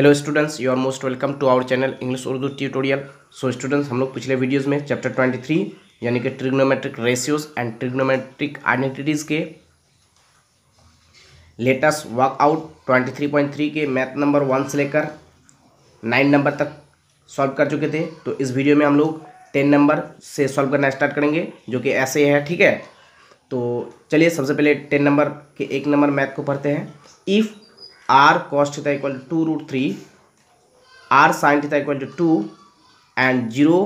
Hello students you are most welcome to our channel English Urdu tutorial so students हम लोग पिछले videos में chapter 23 यानी कि trigonometric ratios and trigonometric identities के लेटेस्ट वर्कआउट 23.3 के मैथ नंबर वन से लेकर नाइन नंबर तक सॉल्व कर चुके थे तो इस वीडियो में हम लोग टेन नंबर से सॉल्व करना स्टार्ट करेंगे जो कि ऐसे है ठीक है तो चलिए सबसे पहले टेन नंबर के एक नंबर मैथ को पढ़ते हैं if r cos theta equal to two root three r sine theta equal to two and zero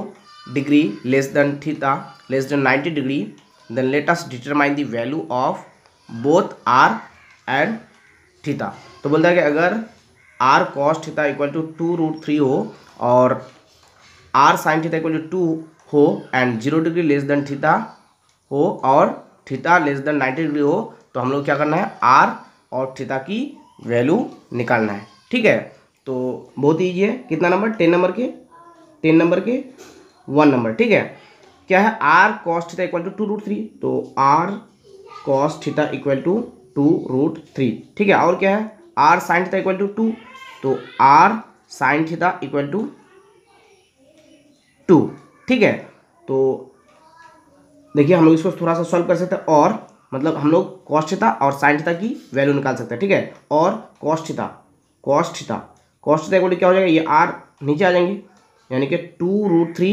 degree less than theta less than ninety degree then let determine determine the value of both r theta तो बोलता है कि अगर r cos theta equal to two root three हो और r sine theta equal to two हो and zero degree less than theta हो और theta less than ninety degree हो तो हम लोग क्या करना है आर और थीटा की वैल्यू निकालना है ठीक है तो बहुत ईजी है कितना नंबर टेन नंबर के टेन नंबर के वन नंबर ठीक है क्या है r cos theta equal to two root three तो r cos theta equal to two root three ठीक है और क्या है r sine theta equal to two तो r sine theta equal to two ठीक है तो देखिए हम लोग इसको थोड़ा सा सॉल्व कर सकते हैं और मतलब हम लोग कौष्ठता और साइंठता की वैल्यू निकाल सकते हैं ठीक है और कौष्ठता कौष्ठता कौष्ठता को क्या हो जाएगा ये आर नीचे आ जाएंगे यानी कि two root three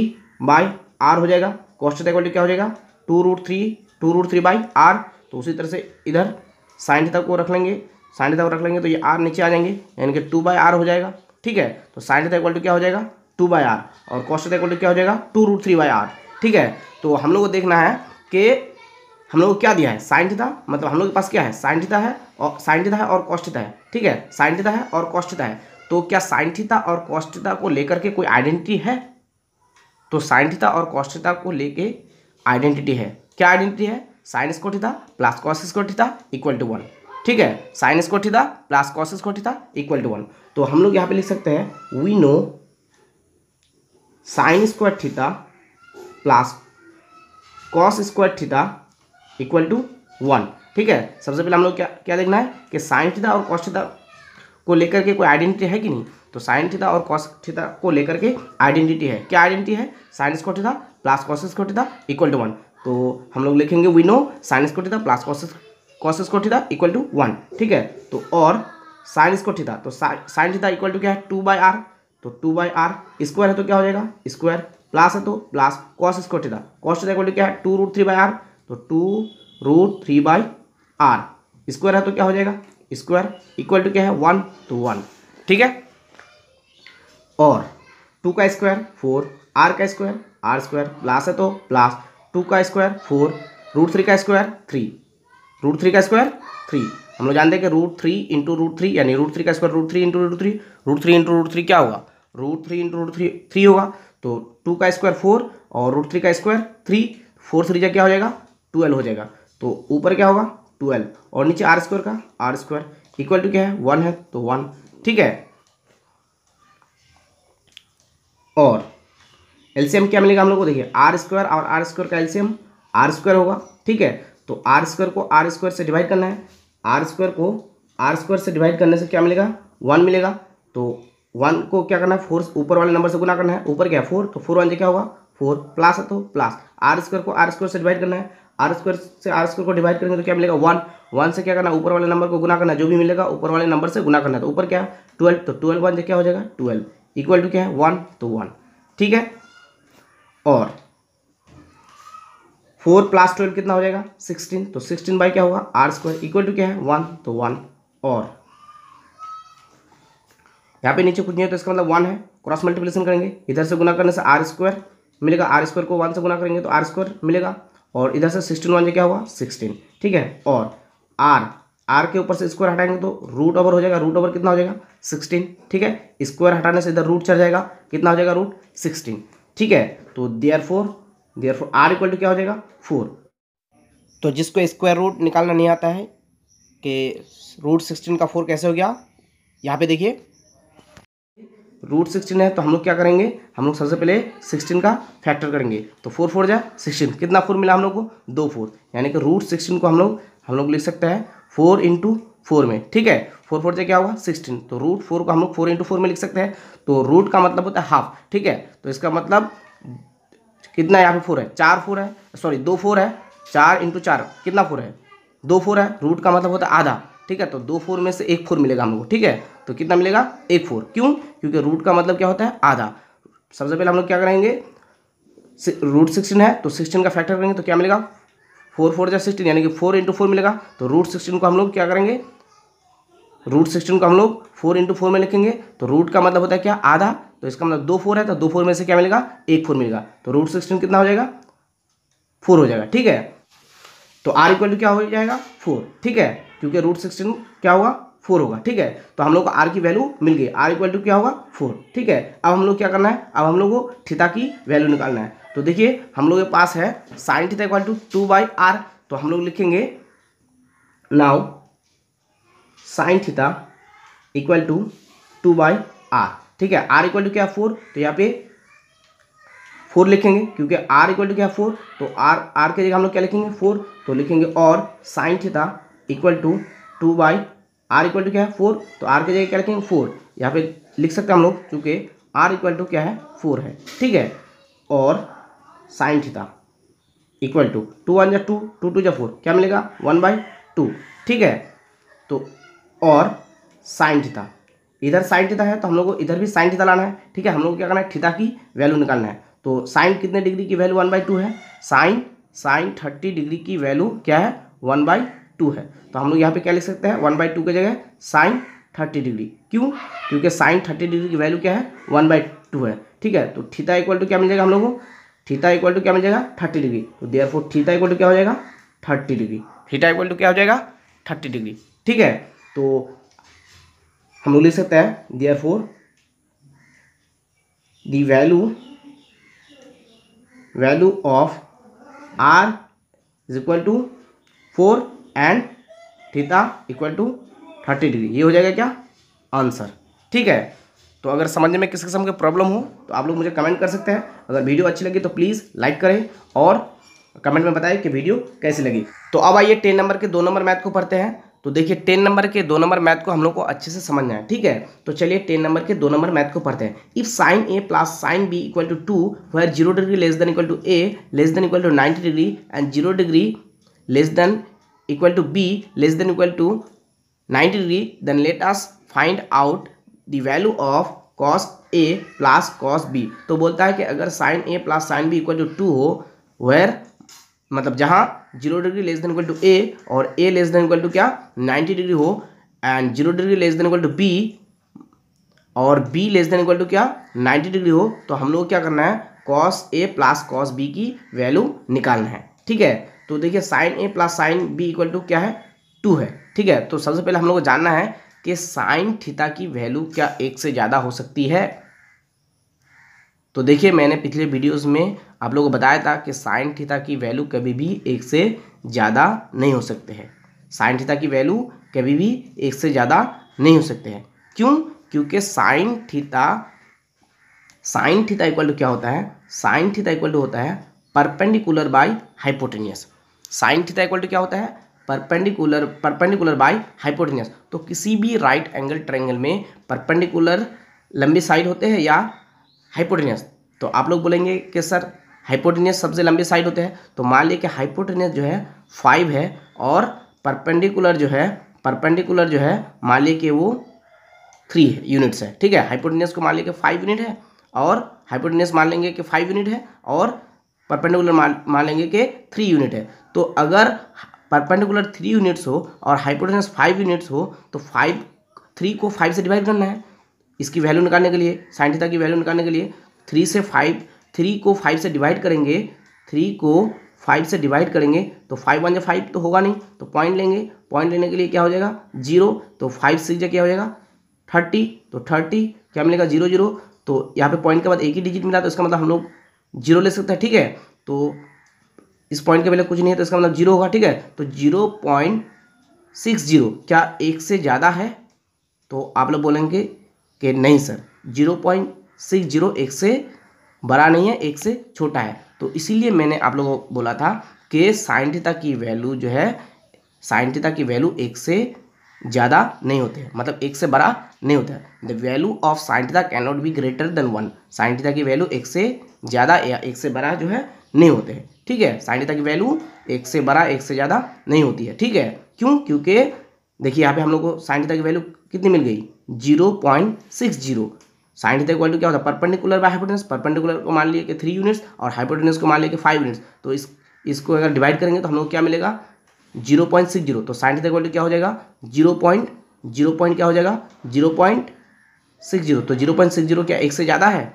by r हो जाएगा कॉस्ट को क्या हो जाएगा two root three two root three by r तो उसी तरह से इधर साइंठता को रख लेंगे साइंठता को रख लेंगे तो ये आर नीचे आ जाएंगे यानी कि टू बाई आर हो जाएगा ठीक है तो साइंठता थीटा क्या हो जाएगा टू बाई आर और कॉस्ट थीटा क्या हो जाएगा two root three by r ठीक है तो हम लोग को देखना है कि हम लोग को क्या दिया है साइन थीटा मतलब हम लोग के पास क्या है साइन थीटा है और साइन थीटा है और कॉस्ट थीटा है ठीक है साइन थीटा है और कॉस्ट थीटा है तो क्या साइन थीटा और कॉस्ट थीटा को लेकर के कोई आइडेंटिटी है तो साइन थीटा और कॉस्ट थीटा को लेके आइडेंटिटी है क्या आइडेंटिटी है sine score theta plus cos score theta equal to one ठीक है sine score theta plus cos score theta equal to one तो हम लोग यहाँ पे लिख सकते हैं we know sine square theta plus cos square theta equal to one ठीक है सबसे पहले हम लोग क्या क्या देखना है कि साइन थीटा और कॉस थीटा को लेकर के कोई आइडेंटिटी है कि नहीं तो साइन थीटा और कॉस थीटा को लेकर के आइडेंटिटी है क्या आइडेंटिटी है sine square theta plus cos square theta equal to one तो हम लोग लिखेंगे we know sine square theta plus cos cos square theta equal to one ठीक है तो और साइन स्क्वायर थीटा तो साइन थीटा इक्वल टू क्या है टू बाई आर तो टू बाई आर स्क्वायर है तो क्या हो जाएगा स्क्वायर प्लस है तो plus cos square theta cos theta equal to क्या है two root three by r तो two root three by r square है तो क्या हो जाएगा स्क्वायर इक्वल टू क्या है वन तो वन ठीक है और टू का स्क्वायर फोर आर का स्क्वायर आर स्क्वायर प्लस है तो प्लस टू का स्क्वायर फोर रूट थ्री का स्क्वायर थ्री रूट थ्री का स्क्वायर थ्री हम लोग जानते हैं कि root three into root three यानी रूट थ्री का square root three into root three root three into root three क्या होगा root three into root three three होगा तो टू का स्क्वायर फोर और रूट थ्री का स्क्वायर थ्री फोर थ्री क्या हो जाएगा ट्वेल्व हो जाएगा तो ऊपर क्या होगा ट्वेल्व और नीचे आर स्क्वायर का आर स्क्वायर इक्वल टू क्या है वन है तो वन ठीक है और एलसीएम क्या मिलेगा हम लोग को देखिए आर स्क्वायर और आर स्क्वायर का एलसीएम आर स्क्वायर होगा ठीक है तो आर स्क्वायर को आर स्क्वायर से डिवाइड करना है आर स्क्वायर को आर स्क्वायर से डिवाइड करने से क्या मिलेगा वन मिलेगा तो वन को क्या करना है फोर ऊपर वाले नंबर से गुना करना है ऊपर क्या है फोर तो फोर वन क्या होगा फोर प्लस है तो प्लस आर स्क्वायर को आर स्क्वायर से डिवाइड करना है आर स्क्वायर से आर स्क्वायर को डिवाइड करेंगे तो क्या मिलेगा वन वन से क्या करना ऊपर वाले नंबर को गुना करना जो भी मिलेगा ऊपर वाले नंबर से गुना करना तो ऊपर क्या ट्वेल्व तो ट्वेल्व वन से क्या हो जाएगा ट्वेल्व इक्वल टू क्या है वन तो वन ठीक है और फोर प्लस ट्वेल्व कितना हो जाएगा सिक्सटीन तो सिक्सटीन बाई क्या होगा आर स्क्वायर इक्वल टू क्या है वन तो वन और यहाँ पे नीचे कुछ नहीं है तो इसका मतलब वन है क्रॉस मल्टीप्लिकेशन करेंगे इधर से गुना करने से आर स्क्वायर मिलेगा आर स्क्वायर को वन से गुना करेंगे तो आर स्क्वायर मिलेगा और इधर से सिक्सटीन वन जो क्या हुआ सिक्सटीन ठीक है और आर आर के ऊपर से स्क्वायर हटाएंगे तो रूट ओवर हो जाएगा रूट ओवर कितना हो जाएगा सिक्सटीन ठीक है स्क्वायर हटाने से इधर रूट चढ़ जाएगा कितना हो जाएगा रूट सिक्सटीन ठीक है तो there four there four r equal to क्या हो जाएगा फोर तो जिसको स्क्वायर रूट निकालना नहीं आता है कि रूट सिक्सटीन का फोर कैसे हो गया यहाँ पे देखिए रूट सिक्सटीन है तो हम लोग क्या करेंगे हम लोग सबसे पहले सिक्सटीन का फैक्टर करेंगे तो फोर फोर जाए सिक्सटीन कितना फोर मिला हम लोग को दो फोर यानी कि रूट सिक्सटीन को हम लोग हम लोग लिख सकते हैं फोर इंटू फोर में ठीक है फोर फोर से क्या होगा सिक्सटीन तो रूट फोर को हम लोग फोर इंटू फोर में लिख सकते हैं तो रूट का मतलब होता है हाफ ठीक है तो इसका मतलब कितना यहाँ पे फोर है चार फोर है सॉरी दो फोर है चार इंटू चार कितना फोर है दो फोर है रूट का मतलब होता है आधा ठीक है तो दो फोर में से एक फोर मिलेगा हम को ठीक है तो कितना मिलेगा एक फोर क्यों क्योंकि रूट का मतलब क्या होता है आधा सबसे पहले हम लोग क्या करेंगे रूट सिक्सटीन है तो सिक्सटीन का फैक्टर करेंगे तो क्या मिलेगा फोर फोर या सिक्सटीन यानी कि फोर इंटू फोर मिलेगा तो रूट सिक्सटीन को हम लोग क्या करेंगे रूट सिक्सटीन को हम लोग फोर इंटू फोर में लिखेंगे तो रूट का मतलब होता है क्या आधा तो इसका मतलब दो फोर है तो दो फोर में से क्या मिलेगा एक फोर मिलेगा तो रूट सिक्सटीन कितना हो जाएगा फोर हो जाएगा ठीक है तो आर इक्वल टू क्या हो जाएगा फोर ठीक है क्योंकि रूट सिक्सटीन क्या हुआ फोर होगा ठीक है तो हम लोग को आर की वैल्यू मिल गई आर इक्वल टू क्या होगा फोर ठीक है अब हम लोग क्या करना है अब हम लोग को थीटा की वैल्यू निकालना है तो देखिए हम लोग के पास है sine theta equal to two by r तो हम लोग लिखेंगे now sine theta equal to two by r ठीक है आर इक्वल टू क्या फोर तो यहाँ पे फोर लिखेंगे क्योंकि आर इक्वल टू क्या फोर तो आर आर के जगह हम लोग क्या लिखेंगे फोर तो लिखेंगे और sine theta equal to two by r equal to क्या है फोर तो आर की जगह क्या लिखेंगे फोर यहाँ पे लिख सकते हैं हम लोग चूँकि आर इक्वल टू क्या है फोर है ठीक है और sine theta equal to two one या टू टू टू या फोर क्या मिलेगा वन बाई टू ठीक है तो और साइन थीटा इधर साइन थीटा है तो हम लोग को इधर भी साइन थीटा लाना है ठीक है हम लोग को क्या करना है थीटा की वैल्यू निकालना है तो साइन कितने डिग्री की वैल्यू वन बाई टू है साइन साइन थर्टी डिग्री की वैल्यू क्या है वन बाई टू है तो हम लोग यहाँ पे क्या लिख सकते हैं वन बाई टू की जगह साइन थर्टी डिग्री क्यों क्योंकि साइन थर्टी डिग्री की वैल्यू क्या है वन बाई टू है ठीक है तो थीटा इक्वल टू क्या मिल जाएगा हम लोग को थीटा इक्वल टू क्या मिल जाएगा थर्टी डिग्री तो there therefore theta equal to क्या हो जाएगा thirty degree theta equal to क्या हो जाएगा थर्टी डिग्री ठीक है तो हम लोग लिख सकते हैं therefore the value value of r is equal to four and theta equal to thirty degree ये हो जाएगा क्या आंसर ठीक है तो अगर समझ में किसी किस्म की प्रॉब्लम हो तो आप लोग मुझे कमेंट कर सकते हैं अगर वीडियो अच्छी लगी तो प्लीज़ लाइक करें और कमेंट में बताएं कि वीडियो कैसी लगी तो अब आइए टेन नंबर के दो नंबर मैथ को पढ़ते हैं तो देखिए टेन नंबर के दो नंबर मैथ को हम लोग को अच्छे से समझना है ठीक है तो चलिए टेन नंबर के दो नंबर मैथ को पढ़ते हैं if sine a plus sine b equal to two where zero degree less than equal to a less than equal to ninety degree and zero degree less than equal to b less than equal to 90 degree then let us find out the value of cos a plus cos b तो बोलता है कि अगर sin A plus sin b equal to 2 हो where मतलब जहां 0 degree less than equal to a और a less than equal to क्या 90 डिग्री हो and zero degree less than equal to b और b less than equal to क्या 90 degree हो तो हम लोग क्या करना है cos a plus cos b की वैल्यू निकालना है ठीक है तो देखिए sine a plus sine b equal to क्या है टू है ठीक है तो सबसे पहले हम लोग को जानना है कि साइन थीटा की वैल्यू क्या एक से ज़्यादा हो सकती है तो देखिए मैंने पिछले वीडियोस में आप लोगों को बताया था कि साइन थीटा की वैल्यू कभी भी एक से ज़्यादा नहीं हो सकते हैं साइन थीटा की वैल्यू कभी भी एक से ज़्यादा नहीं हो सकते हैं क्यों क्योंकि sine theta sine theta equal to क्या होता है साइन थीटा इक्वल टू होता है perpendicular by hypotenuse sine theta equal to क्या होता है परपेंडिकुलर परपेंडिकुलर बाय हाइपोटेनियस तो किसी भी राइट एंगल ट्रायंगल में परपेंडिकुलर लंबी साइड होते हैं या हाइपोटेनियस तो आप लोग बोलेंगे कि सर हाइपोटेनियस सबसे लंबी साइड होते हैं तो मान लीजिए कि हाइपोटेनियस जो है फाइव है और परपेंडिकुलर जो है परपेंडिकुलर जो है मान लीजिए कि वो थ्री यूनिट्स है ठीक है हाइपोटेनियस को मान लीजिए कि फाइव यूनिट है और हाइपोटेनियस मान लेंगे कि फाइव यूनिट है और परपेंडिकुलर मान मान लेंगे कि थ्री यूनिट है तो अगर परपेंडिकुलर थ्री यूनिट्स हो और हाइपोटेंस फाइव यूनिट्स हो तो फाइव थ्री को फाइव से डिवाइड करना है इसकी वैल्यू निकालने के लिए साइंटिता की वैल्यू निकालने के लिए थ्री से फाइव थ्री को फाइव से डिवाइड करेंगे थ्री को फाइव से डिवाइड करेंगे तो फाइव वन या फाइव तो होगा नहीं तो पॉइंट लेंगे पॉइंट लेने के लिए क्या हो जाएगा जीरो तो फाइव सिक्स क्या हो जाएगा थर्टी तो थर्टी क्या मिलेगा जीरो जीरो तो यहाँ पे पॉइंट के बाद एक ही डिजिट मिला तो इसका मतलब हम लोग जीरो ले सकता है ठीक है तो इस पॉइंट के पहले कुछ नहीं है तो इसका मतलब जीरो होगा ठीक है तो जीरो पॉइंट सिक्स जीरो क्या एक से ज़्यादा है तो आप लोग बोलेंगे कि नहीं sir zero point six zero एक से बड़ा नहीं है एक से छोटा है तो इसीलिए मैंने आप लोगों को बोला था कि साइंटिता की वैल्यू जो है साइंटिता की वैल्यू एक से ज़्यादा नहीं होते हैं मतलब एक से बड़ा नहीं होता है the value of sine can not be greater than one sine की वैल्यू एक से ज़्यादा या एक से बड़ा जो है नहीं होते हैं ठीक है साइन की वैल्यू एक से बड़ा एक से ज़्यादा नहीं होती है ठीक है क्यों क्योंकि देखिए यहाँ पे हम लोग को साइन की वैल्यू कितनी मिल गई zero point six zero sine की वैल्यू क्या होता है परपेंडिकुलर बाय हाइपोटेनस परपेंडिकुलर को मान लिए कि थ्री यूनिट्स और हाइपोटेनस को मान लीजिए कि फाइव यूनिट्स तो इस इसको अगर डिवाइड करेंगे तो हम लोग क्या मिलेगा जीरो पॉइंट सिक्स जीरो तो साइन थीटा वैल्यू क्या हो जाएगा जीरो पॉइंट जीरो पॉइंट क्या हो जाएगा जीरो पॉइंट सिक्स जीरो तो जीरो पॉइंट सिक्स जीरो क्या एक से ज़्यादा है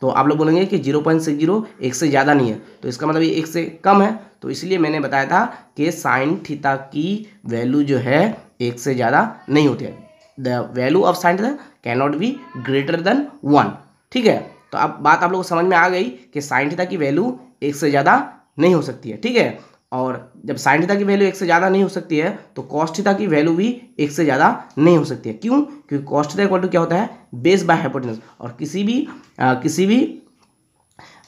तो आप लोग बोलेंगे कि जीरो पॉइंट सिक्स जीरो एक से ज़्यादा नहीं है तो इसका मतलब ये एक से कम है तो इसलिए मैंने बताया था कि साइन थीटा की वैल्यू जो है एक से ज़्यादा नहीं होती है the value of sine theta can not be greater than one ठीक है तो अब बात आप लोगों को समझ में आ गई कि साइन थीटा की वैल्यू एक से ज़्यादा नहीं हो सकती है ठीक है और जब साइन थीटा की वैल्यू एक से ज़्यादा नहीं हो सकती है तो कॉस्ट थीटा की वैल्यू भी एक से ज़्यादा नहीं हो सकती है क्यों क्योंकि कॉस्ट थीटा इक्वल टू क्या होता है बेस बाय हाइपोटेनस और किसी भी आ, किसी भी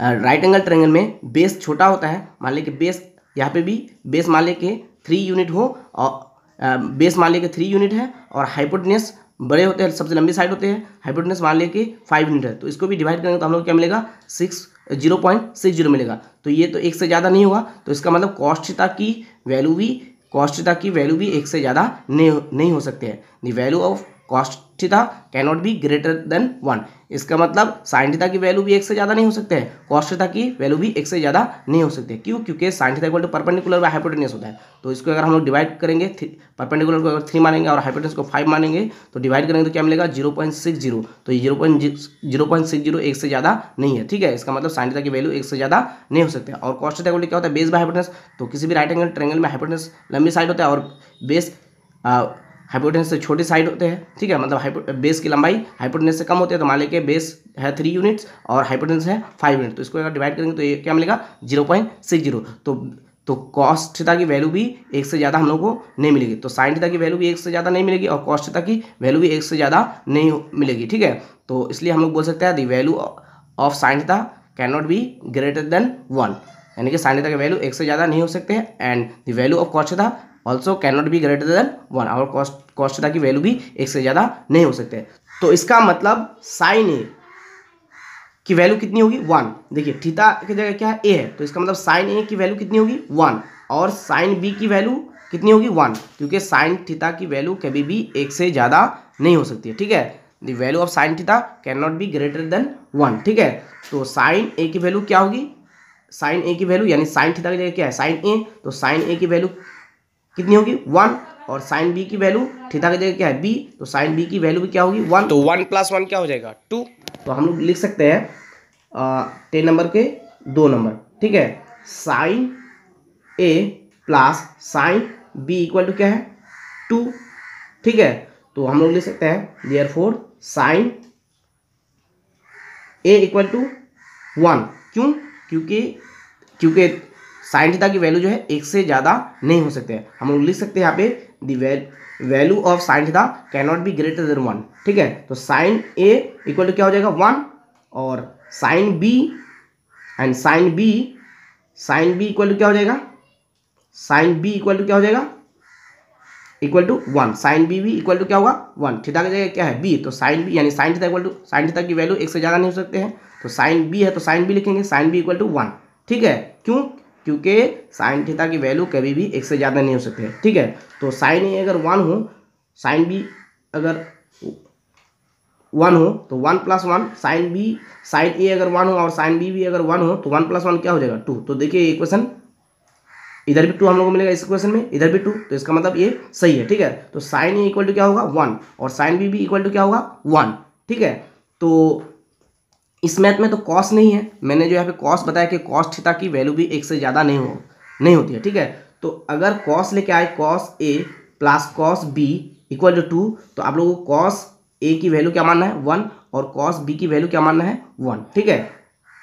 राइट एंगल ट्रेंगल में बेस छोटा होता है मान लीजिए बेस यहाँ पे भी बेस मान लीजिए थ्री यूनिट हो और बेस मान लीजिए थ्री यूनिट है और हाइपोटेनस बड़े होते हैं सबसे लंबी साइड होते हैं हाइपोटेनस मान लीजिए फाइव यूनिट है तो इसको भी डिवाइड करेंगे तो हम लोग क्या मिलेगा six zero point six zero मिलेगा तो ये तो एक से ज़्यादा नहीं होगा तो इसका मतलब कॉस्ट की वैल्यू भी कॉस्ट की वैल्यू भी एक से ज़्यादा नहीं नहीं हो सकते हैं the value of cos theta cannot be greater than one इसका मतलब साइन थीटा की वैल्यू भी एक से ज़्यादा नहीं हो सकते हैं कॉस्ट थीटा की वैल्यू भी एक से ज़्यादा नहीं हो सकती क्यों क्योंकि sine theta equal to perpendicular by hypotenuse होता है तो इसको अगर हम लोग डिवाइड करेंगे परपेंडिकुलर को अगर थ्री मानेंगे और हाइपोटेनियस को फाइव मानेंगे तो डिवाइड करेंगे तो क्या मिलेगा जीरो पॉइंट सिक्स जीरो तो zero point zero point six zero एक से ज़्यादा नहीं है ठीक है इसका मतलब साइन थीटा की वैल्यू एक से ज़्यादा नहीं हो सकते और कॉस्ट थीटा इक्वल क्या होता है बेस बाय हाइपोटेनियस तो किसी भी राइट एंगल ट्रेंगल में हाइपोटेनस लंबी साइड होता है और बेस हाइपोटेंस से छोटे साइड होते हैं ठीक है मतलब बेस की लंबाई हाइपोटेंस से कम होती है तो मान लेके बेस है थ्री यूनिट्स और हाइपोटेंस है फाइव यूनिट तो इसको अगर डिवाइड करेंगे तो ये क्या मिलेगा जीरो पॉइंट सिक्स जीरो तो तो कॉस्ट की वैल्यू भी एक से ज़्यादा हम लोग को नहीं मिलेगी तो साइन की वैल्यू भी एक से ज़्यादा नहीं मिलेगी और कॉस्ट की वैल्यू भी एक से ज़्यादा नहीं मिलेगी ठीक है तो इसलिए हम लोग बोल सकते हैं the value of sine theta can not be greater than one यानी कि साइन की वैल्यू एक से ज़्यादा नहीं हो सकते and the value of cos also can not be greater than one और कॉस्ट कॉस्ट की वैल्यू भी एक से ज़्यादा नहीं हो सकते तो इसका मतलब साइन ए की वैल्यू कितनी होगी वन देखिए थीटा की जगह क्या है ए है तो इसका मतलब साइन ए की वैल्यू कितनी होगी वन और साइन बी की वैल्यू कितनी होगी वन क्योंकि साइन थीटा की वैल्यू कभी भी एक से ज़्यादा नहीं हो सकती है ठीक है the value of sine theta can not be greater than one ठीक है तो साइन ए की वैल्यू क्या होगी साइन ए की वैल्यू यानी साइन थीटा की जगह क्या है साइन ए तो साइन ए की वैल्यू कितनी होगी वन और साइन बी की वैल्यू थीटा की जगह क्या है बी तो साइन बी की वैल्यू भी क्या होगी वन तो वन प्लस वन क्या हो जाएगा टू तो हम लोग लिख सकते हैं टेन नंबर के दो नंबर ठीक है sine a plus sine b equal to क्या है टू ठीक है तो हम लोग लिख सकते हैं therefore sine a equal to one क्यों क्योंकि क्योंकि साइन थीटा की वैल्यू जो है एक से ज़्यादा नहीं हो सकते हम लोग लिख सकते हैं यहाँ पे the value of sine theta can not be greater than one ठीक है तो साइन ए इक्वल टू क्या हो जाएगा वन और sine b and sine b sine b equal to क्या हो जाएगा साइन बी इक्वल टू क्या हो जाएगा equal to one sine b भी इक्वल टू क्या होगा वन थीटा की जगह क्या है बी तो साइन बी यानी sine theta equal to sine theta की वैल्यू एक से ज़्यादा नहीं हो सकते हैं तो साइन बी है तो साइन बी लिखेंगे sine b equal to one ठीक है क्यों क्योंकि साइन थीटा की वैल्यू कभी भी एक से ज़्यादा नहीं हो सकती है ठीक है तो साइन ए अगर वन हो साइन बी अगर वन हो तो one plus one sine b sine a अगर वन हो और साइन बी भी अगर वन हो तो वन प्लस वन क्या हो जाएगा टू तो देखिए ये क्वेश्चन इधर भी टू हम लोग को मिलेगा इस क्वेश्चन में इधर भी टू तो इसका मतलब ये सही है ठीक है तो साइन ए इक्वल टू क्या होगा वन और साइन बी भी इक्वल टू क्या होगा वन ठीक है तो इस मैथ में तो कॉस्ट नहीं है मैंने जो यहाँ पे कॉस्ट बताया कि कॉस्ट थीटा की वैल्यू भी एक से ज़्यादा नहीं हो नहीं होती है ठीक है तो अगर कॉस लेके आए cos a plus cos b equal to two तो आप लोगों को कॉस ए की वैल्यू क्या मानना है वन और कॉस बी की वैल्यू क्या मानना है वन ठीक है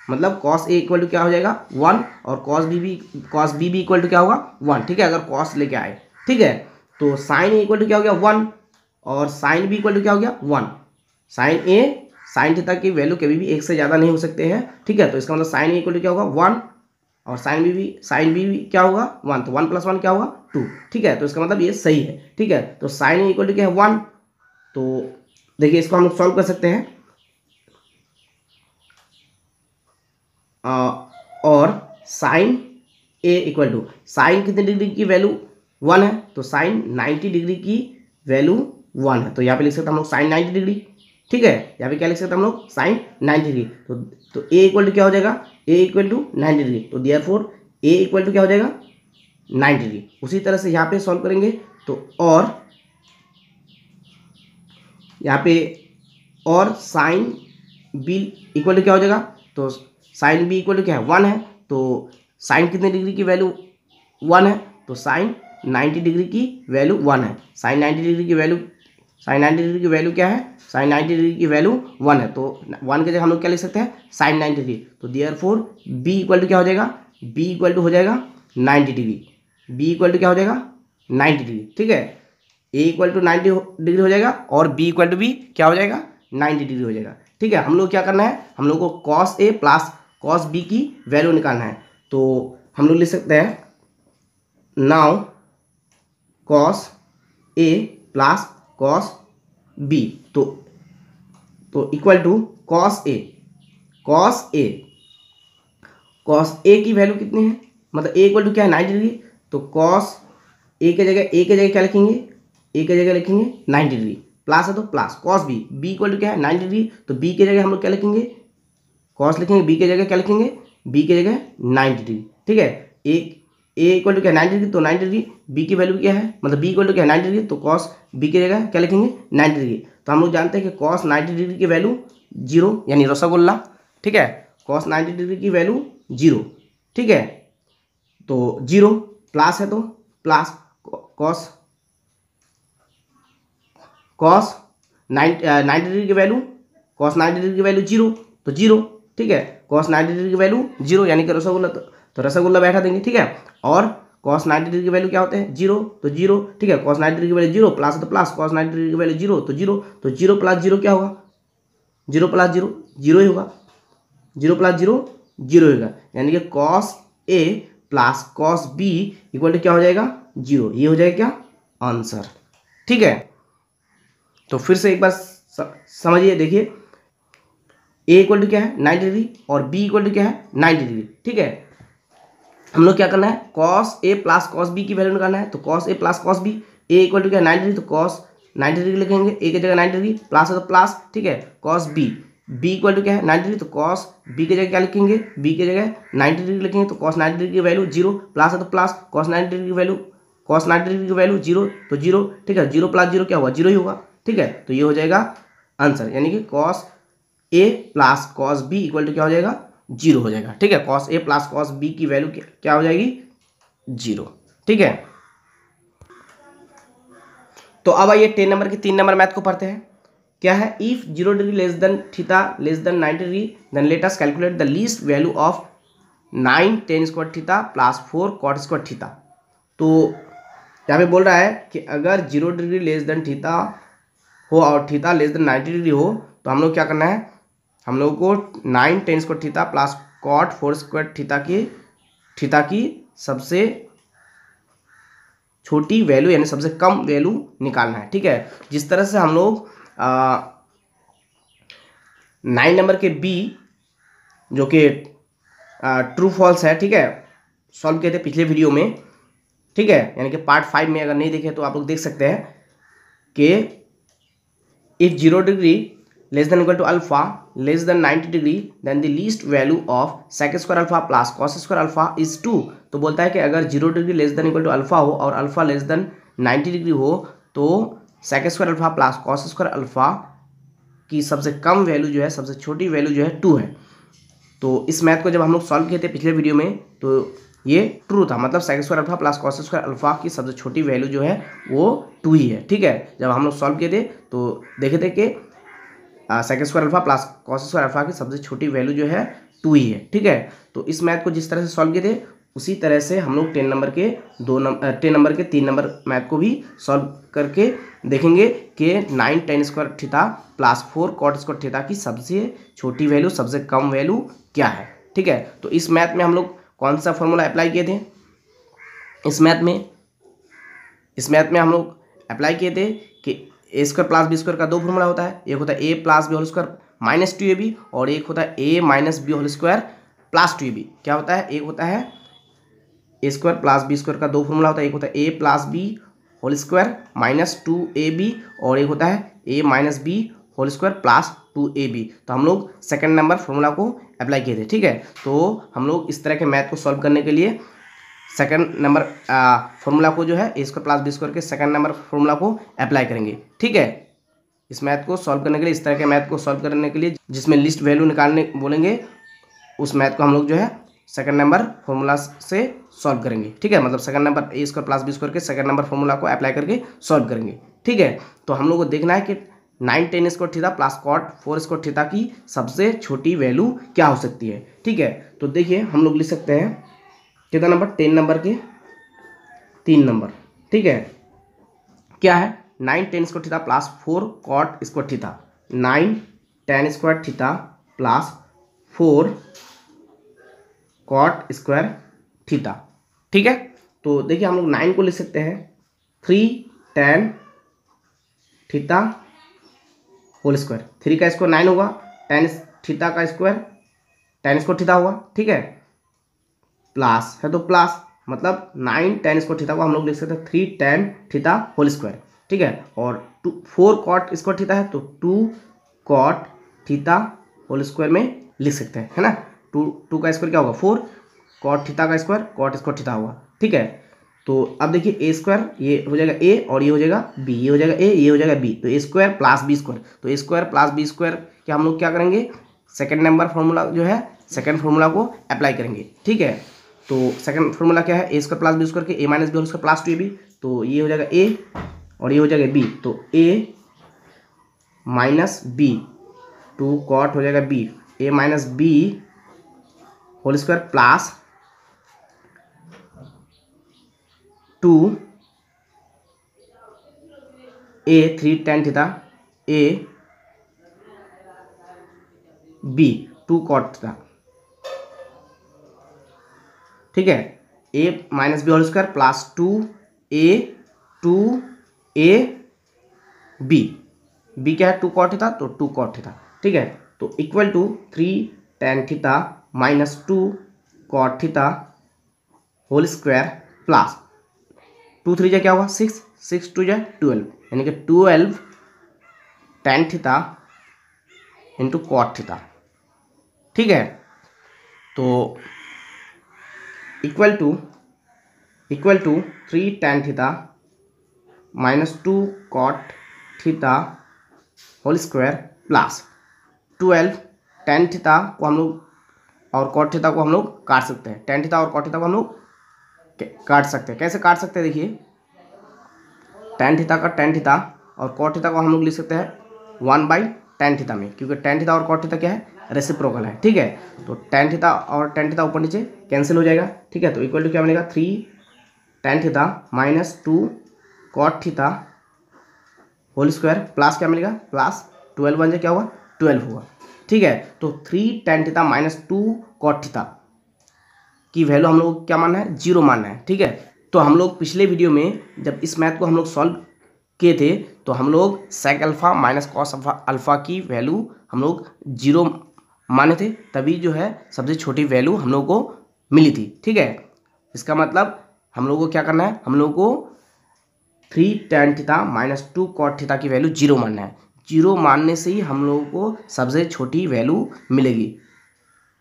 मतलब कॉस ए इक्वल टू क्या हो जाएगा वन और कॉस बी भी कॉस बी भी इक्वल टू क्या होगा वन ठीक है अगर कॉस लेके आए ठीक है तो साइन ए इक्वल टू क्या हो गया वन और साइन बी इक्वल टू क्या हो गया one sine a sine theta की वैल्यू कभी भी एक से ज़्यादा नहीं हो सकते हैं ठीक है तो इसका मतलब साइन इक्वल टू क्या होगा वन और साइन बी भी साइन बी भी क्या होगा वन तो वन प्लस वन क्या होगा टू ठीक है तो इसका मतलब ये सही है ठीक है तो साइन इक्वल टू क्या है वन तो देखिए इसको हम लोग सॉल्व कर सकते हैं आ, और sine a equal to sine कितने डिग्री की वैल्यू वन है तो साइन नाइन्टी डिग्री की वैल्यू वन है तो यहाँ पे लिख सकते हैं हम लोग साइन नाइन्टी डिग्री ठीक है यहाँ पे क्या लिख सकते हैं हम लोग साइन नाइन्टी डिग्री तो तो ए इक्वल टू क्या हो जाएगा a equal to ninety degree तो therefore a equal to क्या हो जाएगा नाइन्टी डिग्री उसी तरह से यहाँ पे सॉल्व करेंगे तो और यहाँ पे और साइन बी इक्वल टू क्या हो जाएगा तो साइन बी इक्वल टू क्या है वन है तो साइन कितने डिग्री की वैल्यू वन है तो साइन नाइन्टी डिग्री की वैल्यू वन है साइन नाइन्टी डिग्री की वैल्यू साइन नाइन्टी डिग्री की वैल्यू क्या है साइन नाइन्टी डिग्री की वैल्यू वन है तो वन के जगह हम लोग क्या लिख सकते हैं साइन नाइन्टी डिग्री तो therefore b equal to क्या हो जाएगा बी इक्वल टू हो जाएगा ninety degree b equal to क्या हो जाएगा नाइन्टी डिग्री ठीक है a equal to ninety degree हो जाएगा और बी इक्वल टू बी क्या हो जाएगा नाइन्टी डिग्री हो जाएगा ठीक है हम लोग क्या करना है हम लोग को cos a plus cos b की वैल्यू निकालना है तो हम लोग लिख सकते हैं now cos a plus cos b तो तो equal to cos a cos a cos a की वैल्यू कितनी है मतलब ए इक्वल टू क्या है नाइन्टी डिग्री तो कॉस ए के जगह ए के जगह क्या लिखेंगे ए के जगह लिखेंगे नाइन्टी डिग्री प्लस है तो plus cos b b equal to क्या है नाइन्टी डिग्री तो बी के जगह हम लोग क्या लिखेंगे कॉस लिखेंगे बी के जगह क्या लिखेंगे बी के जगह नाइन्टी डिग्री ठीक है एक ए इक्वल टू क्या नाइन्टी डिग्री तो नाइन्टी डिग्री बी की वैल्यू क्या है मतलब बी इक्वल टू क्या नाइन डिग्री तो कॉस बी की जगह क्या लिखेंगे नाइन्टी डिग्री तो हम लोग जानते हैं कि कॉस नाइन्टी डिग्री की वैल्यू जीरो यानी रसगुल्ला ठीक है कॉस नाइन्टी डिग्री की वैल्यू जीरो ठीक है तो जीरो प्लस है तो plus cos cos ninety degree की वैल्यू कॉस नाइन्टी डिग्री की वैल्यू जीरो तो जीरो ठीक है कॉस नाइन्टी डिग्री की वैल्यू जीरो यानी कि रसगुल्ला तो तो रसगुल्ला बैठा देंगे ठीक है और कॉस नाइन्टी डिग्री वैल्यू क्या होते हैं जीरो तो जीरो ठीक है cos ninety degree value zero plus तो प्लस कॉस नाइन्टी डिग्री की वैल्यू जीरो तो जीरो तो जीरो प्लस जीरो क्या होगा जीरो प्लस जीरो जीरो ही होगा जीरो प्लस जीरो जीरो होगा यानी कि cos a plus cos b equal to क्या हो जाएगा जीरो ये हो जाएगा क्या आंसर ठीक है तो फिर से एक बार समझिए देखिए ए इक्वल टू क्या है नाइन्टी डिग्री और बी इक्वल टू क्या है नाइन्टी डिग्री ठीक है हम लोग क्या करना है cos a plus cos b की वैल्यू निकालना है तो cos a plus cos b a equal to क्या नाइन डिग्री तो कॉस नाइन्टी डिग्री लिखेंगे ए की जगह नाइन्टी डिग्री प्लस है तो प्लस ठीक है cos b b equal to क्या है नाइन्टी डिग्री तो कॉस बी की जगह क्या लिखेंगे बी की जगह नाइन्टी डिग्री लिखेंगे तो कॉस नाइन्टी डिग्री की वैल्यू जीरो प्लस है तो प्लस कॉस नाइन्टी डिग्री की वैल्यू कॉस नाइन्टी डिग्री की वैल्यू जीरो तो जीरो ठीक है जीरो प्लस जीरो क्या हुआ जीरो ही होगा ठीक है तो ये हो जाएगा आंसर यानी कि cos a plus cos b equal to क्या हो जाएगा जीरो हो जाएगा ठीक है cos a plus cos b की वैल्यू क्या हो जाएगी जीरो ठीक है तो अब आइए टेन नंबर की तीन नंबर मैथ को पढ़ते हैं क्या है if zero degree less than theta less than nine degree then let's calculate the least value of nine tan square theta plus four cot square theta तो यहाँ पे बोल रहा है कि अगर zero degree less than theta हो और theta less than ninety degree हो तो हम लोग क्या करना है हम लोग को nine tan square theta plus cot four square theta की थीटा की सबसे छोटी वैल्यू यानी सबसे कम वैल्यू निकालना है ठीक है जिस तरह से हम लोग नाइन नंबर के बी जो कि ट्रू फॉल्स है ठीक है सॉल्व किए थे पिछले वीडियो में ठीक है यानी कि पार्ट फाइव में अगर नहीं देखे तो आप लोग देख सकते हैं कि if zero degree less than equal to alpha less than 90 degree then the least value of sec square alpha plus cos square alpha is 2 तो बोलता है कि अगर zero degree less than equal to alpha हो और alpha less than 90 degree हो तो sec square alpha plus cos square alpha की सबसे कम वैल्यू जो है सबसे छोटी वैल्यू जो है टू है तो इस मैथ को जब हम लोग सॉल्व किए थे पिछले वीडियो में तो ये ट्रू था मतलब sec square alpha plus cos square alpha की सबसे छोटी वैल्यू जो है वो टू ही है ठीक है जब हम लोग सॉल्व किए थे तो देखे थे कि second square alpha plus cos square alpha की सबसे छोटी वैल्यू जो है टू ही है ठीक है तो इस मैथ को जिस तरह से सॉल्व किए थे उसी तरह से हम लोग टेन नंबर के दो नंबर टेन नंबर के तीन नंबर मैथ को भी सॉल्व करके देखेंगे कि nine tan square theta plus four cot square theta की सबसे छोटी वैल्यू सबसे कम वैल्यू क्या है ठीक है तो इस मैथ में हम लोग कौन सा फॉर्मूला अप्लाई किए थे इस मैथ में इस मैथ में हम लोग अप्लाई किए थे कि A square plus B square का दो फॉर्मूला होता है एक होता है A plus B whole square minus two A B और एक होता है A minus B whole square plus two A B क्या होता है एक होता है A square plus B square का दो फॉर्मूला होता है एक होता है A plus B whole square minus two A B और एक होता है A minus B whole square plus two A B तो हम लोग सेकेंड नंबर फॉर्मूला को अप्लाई किए थे ठीक है तो हम लोग इस तरह के मैथ को सॉल्व करने के लिए सेकंड नंबर फॉर्मूला को जो है A square plus B square के सेकंड नंबर फॉर्मूला को अप्लाई करेंगे ठीक है इस मैथ को सॉल्व करने के लिए इस तरह के मैथ को सॉल्व करने के लिए जिसमें लिस्ट वैल्यू निकालने बोलेंगे उस मैथ को हम लोग जो है सेकंड नंबर फॉर्मूला से सॉल्व करेंगे ठीक है मतलब second number A square plus B square के सेकंड नंबर फॉर्मूला को अप्लाई करके सॉल्व करेंगे ठीक है तो हम लोग को देखना है कि nine tan square theta plus cot four square theta की सबसे छोटी वैल्यू क्या हो सकती है ठीक है तो देखिए हम लोग लिख सकते हैं कितना नंबर टेन नंबर के तीन नंबर ठीक है क्या है nine tan square theta plus four cot square theta nine tan square theta plus four cot square theta ठीक है तो देखिए हम लोग नाइन को लिख सकते हैं three tan theta whole square three का स्क्वायर नाइन होगा टेन थीटा का स्क्वायर टेन स्क्वायर थीटा होगा ठीक है प्लस है तो प्लस मतलब नाइन टेन स्क्वायर थीटा को हम लोग लिख सकते हैं three tan theta whole square ठीक है और two four cot square theta है तो two cot theta whole square में लिख सकते हैं है ना टू टू का स्क्वायर क्या होगा फोर कॉट थीटा का स्क्वायर कॉट स्क्वायर थीटा होगा ठीक है तो अब देखिए ए स्क्वायर ये हो जाएगा ए और ये हो जाएगा बी ये हो जाएगा ए ये हो जाएगा बी तो A square plus B square तो A square plus B square क्या हम लोग क्या करेंगे सेकेंड नंबर फॉर्मूला जो है सेकेंड फॉर्मूला को अप्लाई करेंगे ठीक है तो सेकंड फॉर्मूला क्या है A square plus B square के ए माइनस बी और उसका प्लस टू ए बी तो ये हो जाएगा ए और ये हो जाएगा बी तो A minus B two cot हो जाएगा B A minus B whole square plus two A three tan theta A B two cot theta ठीक है A minus B whole square plus two A two A B B क्या है two cot theta तो two cot theta ठीक है तो equal to three tan theta minus two cot theta whole square plus two three जा क्या हुआ six six two जा ट्वेल्व यानी कि twelve tan theta into cot theta ठीक है तो equal to equal to three tan theta minus two cot theta whole square plus twelve tan theta को हम लोग और कॉट थीटा को हम लोग काट सकते हैं टेन थीटा और कॉट थीटा को हम लोग काट सकते हैं कैसे काट सकते हैं देखिए टेन थीटा का टेन थीटा और कॉट थीटा को हम लोग लिख सकते हैं वन बाई टेन थीटा में क्योंकि टेन थीटा और कॉट थीटा क्या है रेसिप्रोकल है ठीक है तो टेन थीटा और टेन थीटा ऊपर नीचे कैंसिल हो जाएगा ठीक है तो इक्वल टू क्या बनेगा three tan theta minus two cot theta whole square plus क्या मिलेगा प्लस ट्वेल्व बन जाए क्या हुआ ट्वेल्व हुआ ठीक है तो three tan theta minus two cot theta की वैल्यू हम लोग क्या मानना है जीरो मानना है ठीक है तो हम लोग पिछले वीडियो में जब इस मैथ को हम लोग सॉल्व के थे तो हम लोग sec alpha minus cos alpha की वैल्यू हम लोग जीरो माने थे तभी जो है सबसे छोटी वैल्यू हम लोग को मिली थी ठीक है इसका मतलब हम लोग को क्या करना है हम लोग को three tan theta minus two cot theta की वैल्यू जीरो मानना है जीरो मानने से ही हम लोगों को सबसे छोटी वैल्यू मिलेगी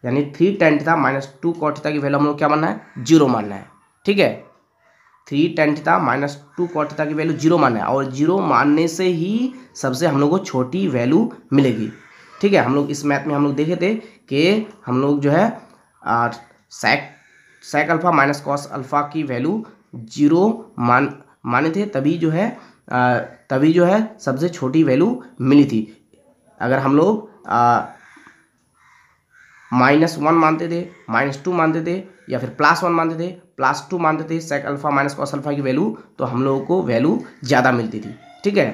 यानी three tan theta minus two cot theta की वैल्यू हम लोग क्या मानना है जीरो मानना है ठीक है three tan theta minus two cot theta की वैल्यू जीरो मानना है और जीरो मानने से ही सबसे हम लोग को छोटी वैल्यू मिलेगी ठीक है हम लोग इस मैथ में हम लोग देखे थे कि हम लोग जो है sec sec alpha minus cos alpha की वैल्यू जीरो मान माने थे तभी जो है आ, तभी जो है सबसे छोटी वैल्यू मिली थी अगर हम लोग माइनस वन मानते थे माइनस टू मानते थे या फिर प्लस वन मानते थे प्लस टू मानते थे sec alpha minus cos alpha की वैल्यू तो हम लोगों को वैल्यू ज़्यादा मिलती थी ठीक है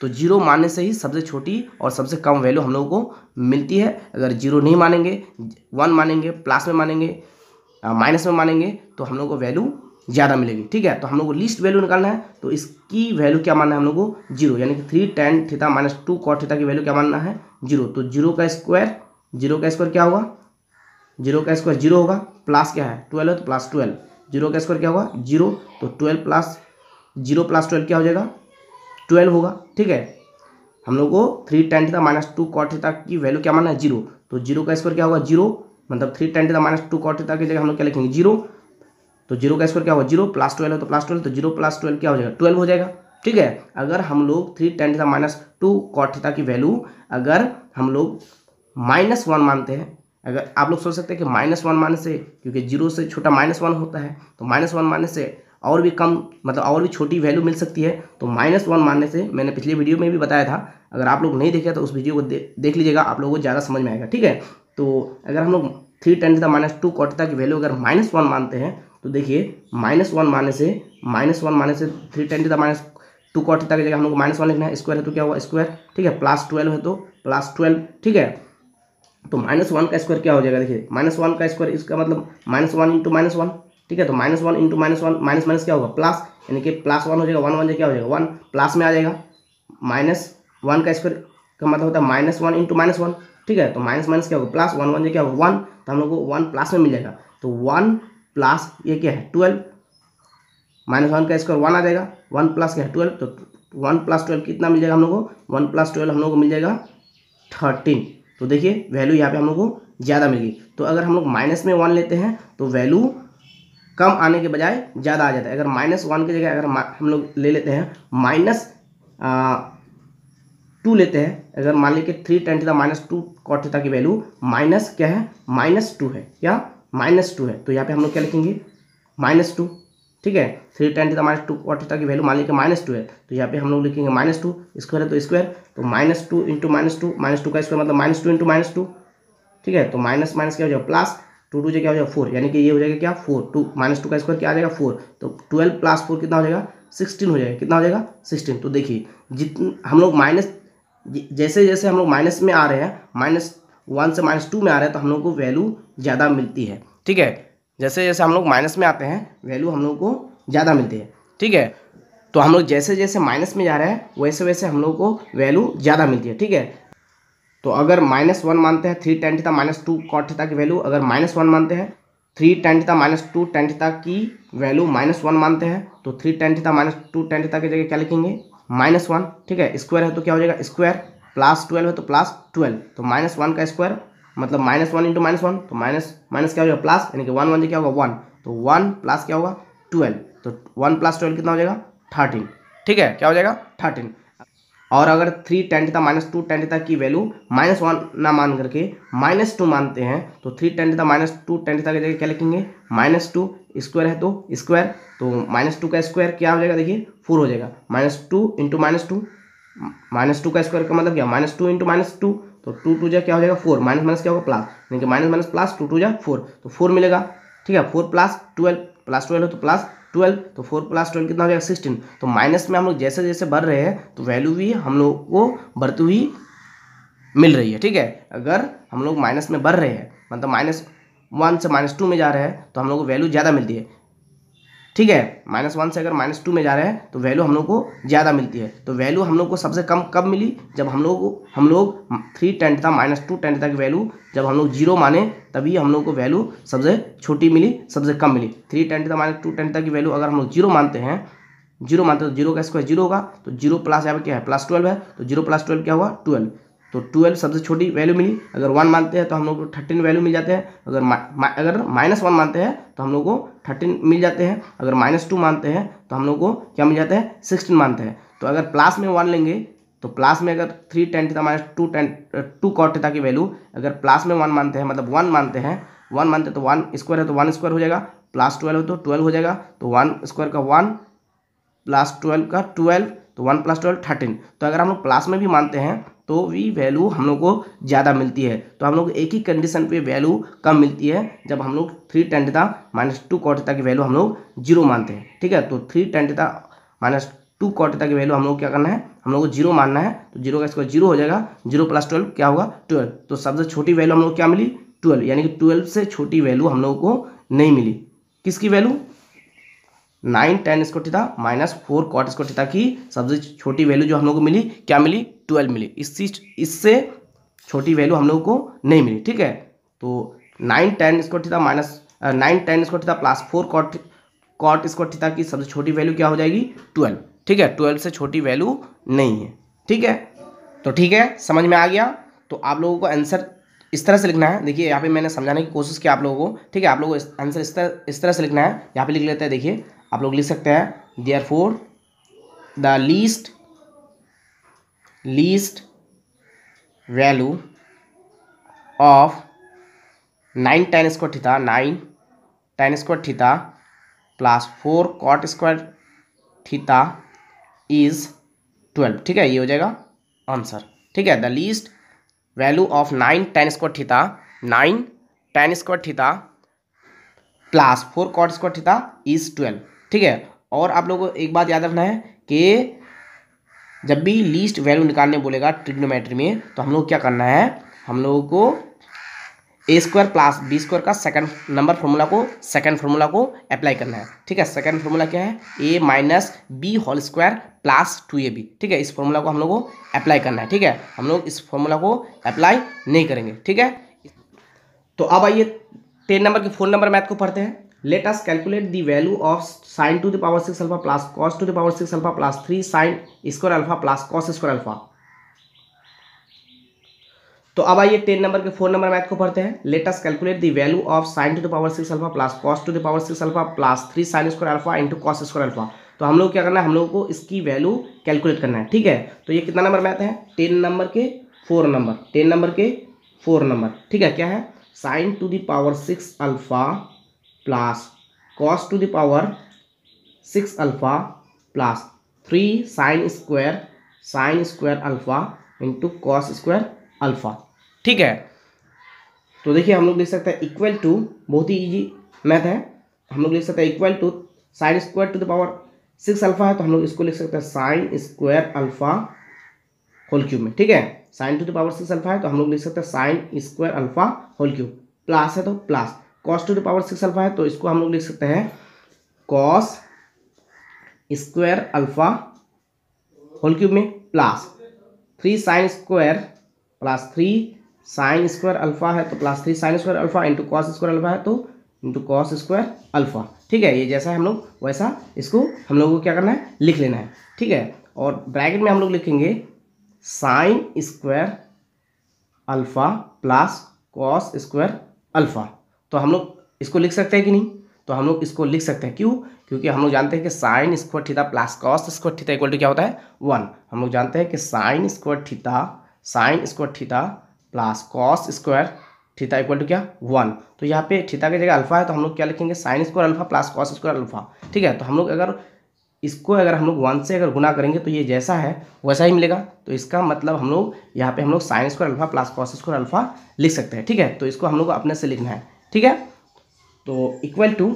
तो जीरो मानने से ही सबसे छोटी और सबसे कम वैल्यू हम लोगों को मिलती है अगर जीरो नहीं मानेंगे वन मानेंगे प्लस में मानेंगे माइनस में मानेंगे तो हम लोग को वैल्यू ज़्यादा मिलेगी ठीक है तो हम लोग को लीस्ट वैल्यू निकालना है तो इसकी वैल्यू क्या मानना है हम लोग को जीरो यानी कि three tan theta minus two cot theta की वैल्यू क्या मानना है जीरो तो जीरो का स्क्वायर जीरो का स्क्वायर क्या होगा जीरो का स्क्वायर जीरो होगा प्लस क्या है ट्वेल्व है तो प्लस ट्वेल्व जीरो का स्क्वायर क्या होगा जीरो तो twelve plus zero plus twelve क्या हो जाएगा ट्वेल्व होगा ठीक है हम लोग को three tan theta minus two cot theta की वैल्यू क्या मानना है जीरो तो जीरो का स्क्वायर क्या होगा जीरो मतलब three tan theta minus two cot theta की जगह हम लोग क्या लिखेंगे जीरो तो जीरो का स्क्वायर क्या होगा जीरो प्लस ट्वेल्व है तो प्लस ट्वेल्व तो जीरो प्लस ट्वेल्व क्या हो जाएगा ट्वेल्व हो जाएगा ठीक है अगर हम लोग three tan theta minus two cot theta की वैल्यू अगर हम लोग माइनस वन मानते हैं अगर आप लोग सोच सकते हैं कि माइनस वन माने से क्योंकि जीरो से छोटा माइनस वन होता है तो माइनस वन माने से और भी कम मतलब और भी छोटी वैल्यू मिल सकती है तो माइनस वन मानने से मैंने पिछले वीडियो में भी बताया था अगर आप लोग नहीं देखे तो उस वीडियो को दे, देख लीजिएगा आप लोगों को ज़्यादा समझ में आएगा ठीक है तो अगर हम लोग थ्री टेन था माइनस टू कॉटता की वैल्यू अगर माइनस वन मानते हैं तो देखिए माइनस वन माने से माइनस वन माने से थ्री टेन था माइनस टू कॉटता की जगह हम लोग माइनस वन लिखना है स्क्वायर है तो क्या हुआ स्क्वायर ठीक है प्लस ट्वेल्व है तो प्लस ट्वेल्व ठीक है तो माइनस वन का स्क्वायर क्या हो जाएगा देखिए माइनस वन का स्क्वायर इसका मतलब minus one into minus one ठीक है तो minus one into minus one minus minus क्या होगा प्लस यानी कि प्लस वन हो जाएगा वन वन जो क्या हो जाएगा वन प्लस में आ जाएगा माइनस वन का स्क्वायर का मतलब होता है minus one into minus one ठीक है तो माइनस माइनस क्या होगा प्लस वन वन क्या होगा वन तो हम लोग को वन प्लस में मिल जाएगा तो वन प्लस ये क्या है ट्वेल्व माइनस वन का स्क्वायर वन आ जाएगा वन प्लस क्या है ट्वेल्व तो वन प्लस ट्वेल्व कितना मिल जाएगा हम लोग को वन प्लस ट्वेल्व हम लोग को मिल जाएगा थर्टीन तो देखिए वैल्यू यहाँ पे हम लोग को ज़्यादा मिल गई तो अगर हम लोग माइनस में वन लेते हैं तो वैल्यू कम आने के बजाय ज़्यादा आ जाता है अगर माइनस वन की जगह अगर हम लोग ले लेते हैं माइनस टू लेते हैं अगर मान लीजिए three tan theta minus two cot theta की वैल्यू माइनस क्या है माइनस टू है क्या माइनस टू है तो यहाँ पे हम लोग क्या लिखेंगे माइनस टू ठीक है three tan theta minus two cot theta की वैल्यू मान लीजिए माइनस टू है तो यहाँ पे हम लोग लिखेंगे माइनस टू स्क्वायर है तो स्क्वायर तो minus two into minus two minus two का स्क्वायर मतलब minus two into minus two ठीक है तो माइनस माइनस क्या हो जाएगा प्लस टू टू जो क्या हो जाएगा फोर यानी कि ये हो जाएगा क्या फोर टू माइनस टू का स्क्वायर क्या आ जाएगा फोर तो ट्वेल्व प्लस फोर कितना हो जाएगा सिक्सटीन हो जाएगा कितना हो जाएगा सिक्सटीन तो देखिए जितन हम लोग माइनस जैसे जैसे हम लोग माइनस में आ रहे हैं माइनस वन से माइनस टू में आ रहे हैं तो हम लोग को वैल्यू ज़्यादा मिलती है ठीक है जैसे जैसे हम लोग माइनस में आते हैं वैल्यू हम लोग को ज़्यादा मिलती है ठीक है तो हम लोग जैसे जैसे माइनस में जा रहे हैं वैसे वैसे हम लोग को वैल्यू ज़्यादा मिलती है ठीक है तो अगर माइनस वन मानते हैं three tan theta minus two cot की वैल्यू अगर माइनस वन मानते हैं three tan theta minus two tan theta की वैल्यू माइनस वन मानते हैं तो three tan theta minus two tan की जगह क्या लिखेंगे माइनस वन ठीक है स्क्वायर है तो क्या हो जाएगा स्क्वायर प्लस ट्वेल्व है तो प्लस ट्वेल्व तो माइनस वन का स्क्वायर मतलब minus one into minus one तो माइनस माइनस क्या हो जाएगा प्लस यानी कि वन वन जो क्या होगा वन तो वन प्लस क्या होगा ट्वेल्व तो वन प्लस ट्वेल्व कितना हो जाएगा थर्टीन ठीक है क्या हो जाएगा थर्टीन और अगर three tan minus two tan theta की वैल्यू माइनस वन ना मान करके माइनस टू मानते हैं तो three tan minus two tan theta की जगह क्या लिखेंगे माइनस टू स्क्वायर है तो स्क्वायर तो माइनस टू का स्क्वायर क्या हो जाएगा देखिए फोर हो जाएगा minus two into minus two minus two का स्क्वायर का मतलब क्या minus two into minus two तो टू टू जा क्या हो जाएगा फोर माइनस माइनस क्या होगा प्लस यानी कि minus minus plus two two जा फोर तो फोर मिलेगा ठीक है four plus twelve plus twelve हो तो प्लस ट्वेल्व तो फोर प्लस ट्वेल्व कितना हो जाएगा सिक्सटीन तो माइनस में हम लोग जैसे जैसे बढ़ रहे हैं तो वैल्यू भी हम लोग को बढ़ती हुई मिल रही है ठीक है अगर हम लोग माइनस में बढ़ रहे हैं मतलब माइनस वन से माइनस टू में जा रहे हैं तो हम लोग को वैल्यू ज़्यादा मिलती है ठीक है माइनस वन से अगर माइनस टू में जा रहे हैं तो वैल्यू हम लोग को ज़्यादा मिलती है तो वैल्यू हम लोग को सबसे कम कब मिली जब हम लोग हम लोग थ्री टेंथ था माइनस टू टेंथ तक वैल्यू जब हम लोग जीरो माने तभी हम लोग को वैल्यू सबसे छोटी मिली सबसे कम मिली थ्री टेंथ था माइनस टू टेंथ तक की वैल्यू अगर हम लोग जीरो मानते हैं जीरो मानते हैं तो जीरो का स्क्वायर जीरो होगा तो जीरो प्लस यहाँ पर क्या है प्लस ट्वेल्व है तो जीरो प्लस ट्वेल्व क्या हुआ ट्वेल्व तो ट्वेल्व सबसे छोटी वैल्यू मिली अगर वन मानते हैं तो हम लोग को थर्टीन वैल्यू मिल जाते हैं अगर मा, मा, अगर माइनस वन मानते हैं तो हम लोग को थर्टीन मिल जाते हैं अगर माइनस टू मानते हैं तो हम लोग को क्या मिल जाता है सिक्सटीन मानते हैं तो अगर प्लस में वन लेंगे तो प्लस में अगर three tan theta minus two tan two cot था की वैल्यू अगर प्लस में वन मानते हैं मतलब वन मानते हैं वन मानते हैं तो वन स्क्वायर है तो वन स्क्वायर हो जाएगा प्लस ट्वेल्व तो ट्वेल्व हो जाएगा तो वन स्क्वायर का वन प्लस ट्वेल्व का ट्वेल्व तो वन प्लस ट्वेल्व थर्टीन तो अगर हम लोग प्लस में भी मानते हैं तो भी वैल्यू हम लोग को ज़्यादा मिलती है तो हम लोग एक ही कंडीशन पे वैल्यू कम मिलती है जब हम लोग three tan minus two cot theta की वैल्यू हम लोग जीरो मानते हैं ठीक है तो three tan minus two cot theta की वैल्यू हम लोग क्या करना है हम लोग को जीरो मानना है तो जीरो का स्क्वायर जीरो हो जाएगा जीरो प्लस ट्वेल्व क्या होगा ट्वेल्व तो सबसे छोटी वैल्यू हम लोग क्या मिली ट्वेल्व यानी कि ट्वेल्व से छोटी वैल्यू हम लोग को नहीं मिली किसकी value nine tan square theta minus four cot square theta की सबसे छोटी वैल्यू जो हम लोग को मिली क्या मिली ट्वेल्व मिली चीज इससे छोटी वैल्यू हम लोग को नहीं मिली ठीक है तो nine tan square theta minus nine tan square theta plus four cot cot square theta की सबसे छोटी वैल्यू क्या हो जाएगी ट्वेल्व ठीक है ट्वेल्व से छोटी वैल्यू नहीं है ठीक है तो ठीक है समझ में आ गया तो आप लोगों को आंसर इस तरह से लिखना है देखिए यहाँ पे मैंने समझाने की कोशिश की आप लोगों को ठीक है आप लोगों को आंसर इस तरह इस तरह से लिखना है यहाँ पे लिख लेते हैं देखिए आप लोग लिख सकते हैं they are for the least least value of 9 tan square theta 9 tan square theta plus four cot square theta is twelve ठीक है ये हो जाएगा आंसर ठीक है the least value of nine tan square theta nine tan square theta plus four cot square theta is twelve ठीक है और आप लोगों को एक बात याद रखना है कि जब भी लीस्ट वैल्यू निकालने बोलेगा ट्रिग्नोमेट्री में तो हम लोग क्या करना है हम लोगों को A square plus B square का सेकंड नंबर फॉर्मूला को सेकंड फॉर्मूला को अप्लाई करना है ठीक है सेकंड फॉर्मूला क्या है A minus B whole square plus two A B ठीक है इस फॉर्मूला को हम लोग को अप्लाई करना है ठीक है हम लोग इस फॉर्मूला को अप्लाई नहीं करेंगे ठीक है तो अब आइए टेन नंबर के फोन नंबर मैथ को पढ़ते हैं let us calculate the value of sine to the power 6 alpha plus cos to the power 6 alpha plus 3 sine square alpha plus cos square alpha तो अब आइए टेन नंबर के four number math को पढ़ते हैं let us calculate the value of sine to the power six alpha plus cos to the power six alpha plus three sine square alpha into cos square alpha तो हम लोग क्या करना है हम लोगों को इसकी वैल्यू कैलकुलेट करना है ठीक है तो ये कितना नंबर मैथ है टेन नंबर के फोर नंबर टेन नंबर के फोर नंबर ठीक है क्या है sine to the power six alpha plus cos to the power six alpha plus three sine square sine square alpha into cos square alpha ठीक है तो देखिए हम लोग लिख सकते हैं इक्वल टू बहुत ही इजी मैथ है हम लोग लिख सकते हैं equal to sine square to the power six alpha है तो हम लोग इसको लिख सकते हैं sine square alpha whole cube में ठीक है sine to the power six alpha है तो हम लोग लिख सकते हैं sine square alpha whole cube plus है तो plus cos to the power six alpha है तो इसको हम लोग लिख सकते हैं cos square alpha whole cube में plus three sine square plus three sine square alpha है तो plus three sine square alpha into cos square alpha है तो इंटू कॉस स्क्वायर अल्फा ठीक है ये जैसा है हम लोग वैसा इसको हम लोगों को क्या करना है लिख लेना है ठीक है और ब्रैकेट में हम लोग लिखेंगे sine square alpha plus cos square alpha तो हम लोग इसको लिख सकते हैं कि नहीं तो हम लोग इसको लिख सकते हैं क्यों क्योंकि हम लोग जानते हैं कि sine square theta plus cos square theta equal to क्या होता है वन हम लोग जानते हैं कि sine square theta sine square theta plus cos square theta equal to क्या वन तो यहाँ पे थीटा की जगह अल्फा है तो हम लोग क्या लिखेंगे sine square alpha plus cos square alpha ठीक है तो हम लोग अगर इसको अगर हम लोग वन से अगर गुना करेंगे तो ये जैसा है वैसा ही मिलेगा तो इसका मतलब हम लोग यहाँ पे हम लोग sine square alpha plus cos square alpha लिख सकते हैं ठीक है तो इसको हम लोग अपने से लिखना है ठीक है तो इक्वल टू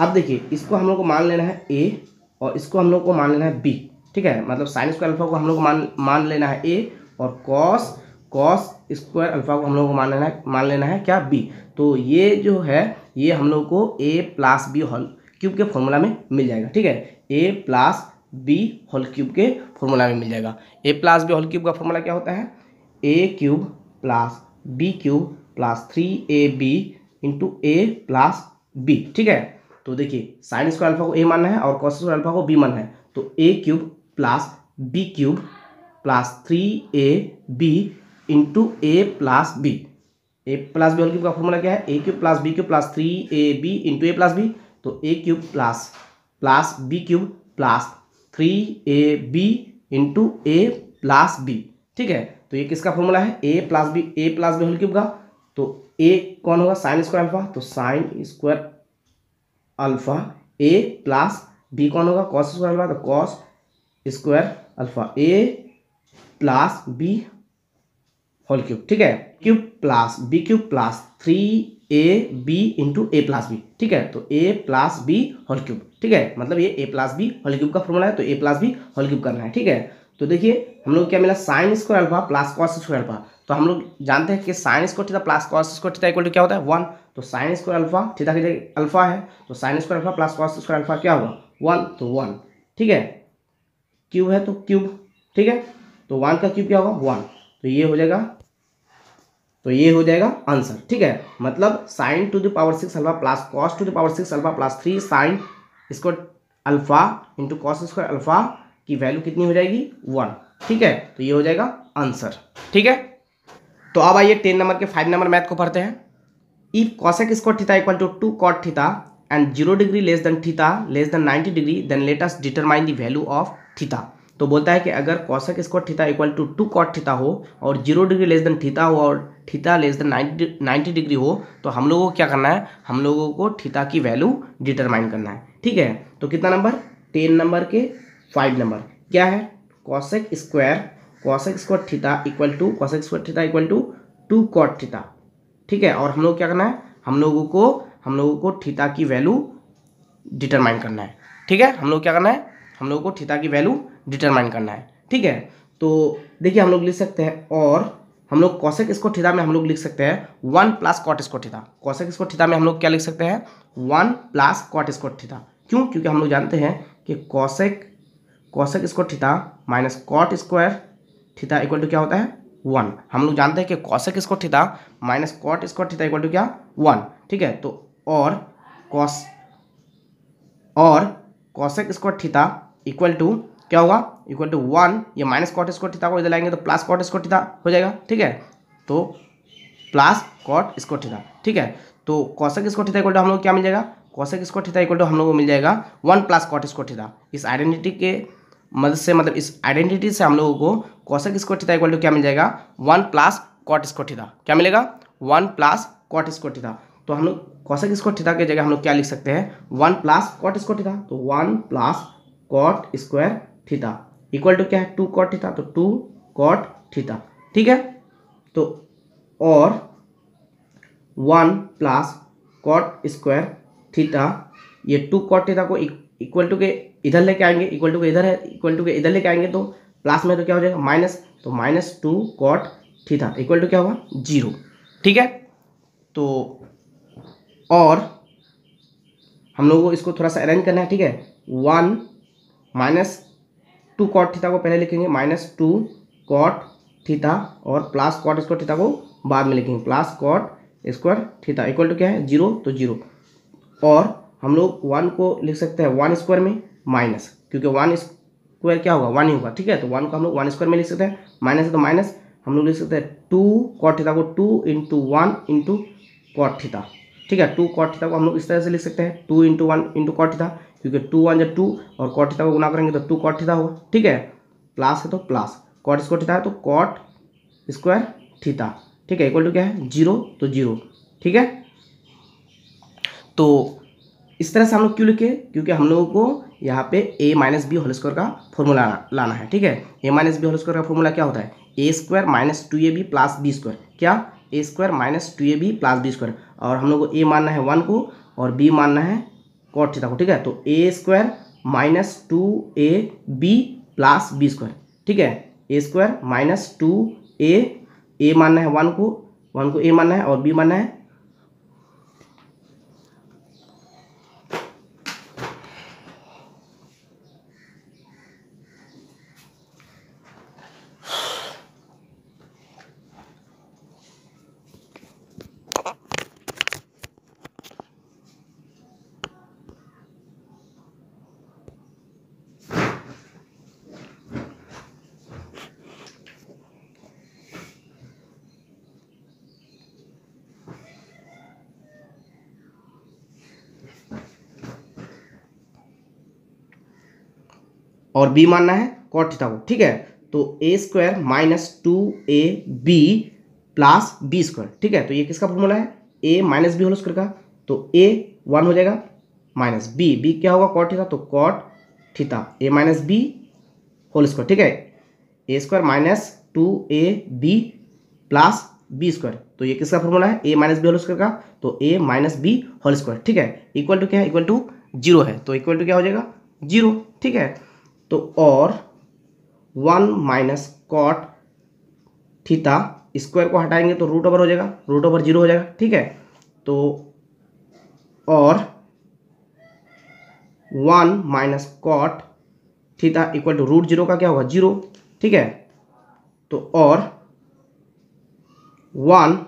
अब देखिए इसको हम लोग को मान लेना है ए और इसको हम लोग को मान लेना है बी ठीक है मतलब साइन स्क्वायर अल्फा को हम लोग मान मान लेना है ए और कॉस कॉस स्क्वायर अल्फा को हम लोग को मान लेना है मान लेना है क्या बी तो ये जो है ये हम लोग को A plus B whole cube के फॉर्मूला में मिल जाएगा ठीक है A plus B whole cube के फॉर्मूला में मिल जाएगा A plus B whole cube का फॉर्मूला क्या होता है A cube plus B cube plus three A B into A plus B ठीक है तो देखिए साइन स्क्वायर अल्फा को ए मानना है और कॉस स्क्वायर अल्फा को बी मानना है तो A cube plus B cube plus three A B into A plus B A plus B whole cube का फॉर्मूला क्या है A cube plus B cube plus three A B into A plus B तो A cube plus plus B cube plus three A B into A plus B ठीक है तो ये किसका formula है A plus B A plus B whole cube का तो A कौन होगा साइन स्क्वायर अल्फा तो sine square alpha A plus B कौन होगा कॉस स्क्वायर अल्फा तो cos square alpha A plus B whole cube ठीक है cube plus B cube plus three A B into A plus B ठीक है तो A plus B whole cube ठीक है मतलब ये A plus B whole cube का फॉर्मूला है तो A plus B whole cube करना है ठीक है तो देखिए हम लोग क्या मिला sine square alpha plus cos square alpha तो हम लोग जानते हैं कि sine square theta plus cos square theta equal to क्या होता है वन तो साइन स्क्वायर अल्फा थीटा की जगह अल्फा है तो sine square alpha plus cos square alpha क्या होगा वन तो वन ठीक है क्यूब है तो क्यूब ठीक है तो वन का क्यूब क्या होगा वन तो ये हो जाएगा तो ये हो जाएगा आंसर ठीक है मतलब sine to the power six alpha plus cos to the power six alpha plus three sine square alpha into cos square alpha की वैल्यू कितनी हो जाएगी वन ठीक है तो ये हो जाएगा आंसर ठीक है तो अब आइए टेन नंबर के फाइव नंबर मैथ को पढ़ते हैं if cosec square theta equal to two cot theta and zero degree less than theta less than ninety degree then let's determine the value of theta तो बोलता है कि अगर cosec square theta equal to two cot theta हो और zero degree less than theta हो और theta less than ninety degree हो तो हम लोगों को क्या करना है हम लोगों को थीटा की वैल्यू डिटरमाइन करना है ठीक है तो कितना नंबर टेन नंबर के फाइव नंबर क्या है cosec square x square theta equal to x square theta equal to two cot theta ठीक है और हम लोग क्या करना है हम लोगों को हम लोगों को थीटा की वैल्यू डिटरमाइन करना है ठीक है हम लोग क्या करना है हम लोगों को थीटा की वैल्यू डिटरमाइन करना है ठीक है तो देखिए हम लोग लिख सकते हैं और हम लोग कौशक इसको थीटा में हम लोग लिख सकते हैं वन प्लस कॉट इसको थीटा कौशक इसको थीटा में हम लोग क्या लिख सकते हैं one plus cot square theta क्यों क्योंकि हम लोग जानते हैं कि कौशक कौशक इसको theta minus cot square theta equal to क्या होता है वन हम लोग जानते हैं कि cosec square theta minus cot square theta equal to क्या वन ठीक है तो और कॉस और cosec square theta equal to क्या होगा इक्वल टू वन ये माइनस कॉट स्क्वायर थीटा को इधर लाएंगे तो प्लस कॉट स्क्वायर थीटा हो जाएगा ठीक है तो प्लस कॉट स्क्वायर थीटा ठीक है तो cosec square theta equal to हम लोग क्या मिल जाएगा cosec square theta equal to हम लोग को मिल जाएगा one plus cot square theta इस आइडेंटिटी के मदद से मतलब इस आइडेंटिटी से हम लोगों को cosec square theta equal to क्या मिल जाएगा one plus cot square theta क्या मिलेगा one plus cot square theta तो हम लोग कौशक स्क्वायर थीटा की जगह हम लोग क्या लिख सकते हैं one plus cot square theta तो one plus cot square theta equal to क्या है टू कॉट थीटा तो टू कॉट थीटा ठीक है तो और one plus cot square theta ये टू कॉट थीटा को इक्वल टू के इधर लेके आएंगे इक्वल टू के इधर है इक्वल टू के इधर लेके आएंगे तो प्लस में तो क्या हो जाएगा माइनस तो minus two cot theta equal to क्या हुआ जीरो ठीक है तो और हम लोगों को इसको थोड़ा सा अरेंज करना है ठीक है one minus two cot theta को पहले लिखेंगे माइनस टू कॉट थीटा और प्लस कॉट स्क्वायर थीटा को बाद में लिखेंगे plus cot square theta equal to क्या है जीरो तो जीरो और हम लोग वन को लिख सकते हैं वन स्क्वायर में माइनस क्योंकि वन स्क्वायर क्या होगा वन ही होगा ठीक है तो वन को हम लोग वन स्क्वायर में लिख सकते हैं माइनस है तो माइनस हम लोग लिख सकते हैं टू कॉटिता को two into one into cot theta ठीक है टू कॉटिता को हम लोग इस तरह से लिख सकते हैं two into one into cot theta क्योंकि टू वन जब टू और कॉटिता को गुना करेंगे तो टू कॉटिता होगा ठीक है प्लस है तो प्लस कॉट स्क्वायर थीटा है तो कॉट स्क्वायर थीटा ठीक है इक्वल टू क्या है जीरो तो जीरो ठीक है तो इस तरह से हम लोग क्यों लिखे क्योंकि हम लोगों को यहाँ पे A minus B whole square का फॉर्मूला लाना है ठीक है A minus B whole square का फॉर्मूला क्या होता है A square minus two A B plus B square क्या A square minus two A B plus B square और हम लोग को ए मानना है वन को और बी मानना है कॉट थीटा को ठीक है तो A square minus two A B plus B square ठीक है A square minus two A A मानना है वन को वन को ए मानना है और बी मानना है बी मानना है कॉट थीटा को ठीक है तो A square minus two A B plus B square ठीक है तो ये किसका फॉर्मूला है A minus B whole square का तो ए वन हो जाएगा माइनस बी बी क्या होगा कॉट थीटा तो cot theta A minus B whole square ठीक है A square minus two A B plus B square तो ये किसका फॉर्मूला है A minus B whole square का तो A minus B whole square ठीक है इक्वल टू क्या है इक्वल टू जीरो है तो इक्वल टू क्या हो जाएगा जीरो ठीक है तो और one minus cot theta square को हटाएंगे तो रूट ओवर हो जाएगा रूट ओवर जीरो हो जाएगा ठीक है तो और one minus cot theta equal to root zero का क्या होगा जीरो ठीक है तो और one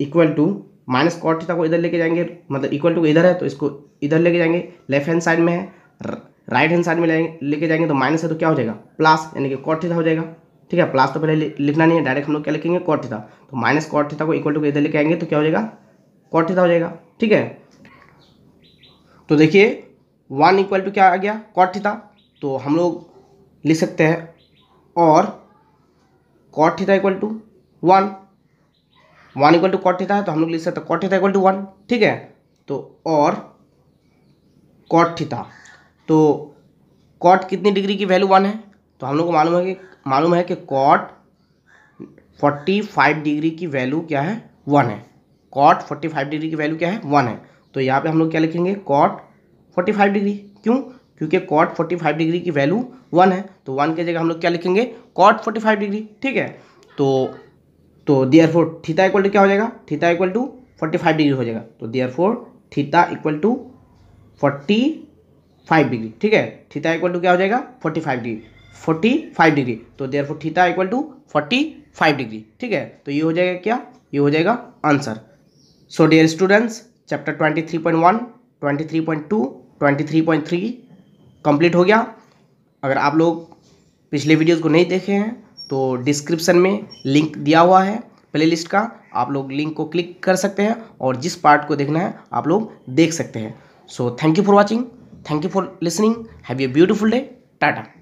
equal to minus cot theta को इधर लेके जाएंगे मतलब इक्वल टू इधर है तो इसको इधर लेके जाएंगे लेफ्ट हैंड साइड में है राइट हैंड साइड में लेके जाएंगे तो माइनस है तो क्या हो जाएगा प्लस यानी कि कॉट थीटा हो जाएगा ठीक है प्लस तो पहले लिखना नहीं है डायरेक्ट हम लोग क्या लिखेंगे कॉट थीटा तो माइनस कॉट थीटा को इक्वल टू इधर लेके आएंगे तो क्या हो जाएगा कॉट थीटा हो जाएगा ठीक है तो देखिए वन इक्वल टू क्या आ गया कॉट थीटा तो हम लोग लिख सकते हैं और cot theta equal to one one equal to cot theta है तो हम लोग लिख सकते हैं cot theta equal to one ठीक है तो और कॉट थीटा तो कॉट कितनी डिग्री की वैल्यू वन है तो हम लोग को मालूम है कि मालूम है कि कॉट फोर्टी फाइव डिग्री की वैल्यू क्या है वन है कॉट फोर्टी फाइव डिग्री की वैल्यू क्या है वन है तो यहाँ पे हम लोग क्या लिखेंगे कॉट फोर्टी फाइव डिग्री क्यों क्योंकि कॉट फोर्टी फाइव डिग्री की वैल्यू वन है तो वन की जगह हम लोग क्या लिखेंगे कॉट फोर्टी फाइव डिग्री ठीक है तो तो therefore theta equal to क्या हो जाएगा theta equal to forty five degree हो जाएगा तो therefore theta equal to forty five degree ठीक है थीटा इक्वल टू क्या हो जाएगा forty five degree forty five degree तो therefore theta equal to forty five degree ठीक है तो ये हो जाएगा क्या ये हो जाएगा answer so dear students chapter twenty three point one twenty three point two twenty three point three complete हो गया अगर आप लोग पिछले वीडियोज़ को नहीं देखे हैं तो डिस्क्रिप्सन में लिंक दिया हुआ है लिस्ट का आप लोग लिंक को क्लिक कर सकते हैं और जिस पार्ट को देखना है आप लोग देख सकते हैं so thank you for watching Thank you for listening. Have a beautiful day. Tata.